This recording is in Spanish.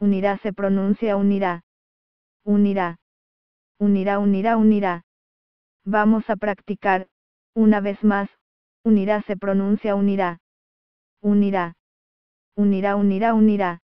Unirá se pronuncia unirá. Unirá. Unirá, unirá, unirá. Vamos a practicar, una vez más, unirá se pronuncia unirá. Unirá. Unirá, unirá, unirá.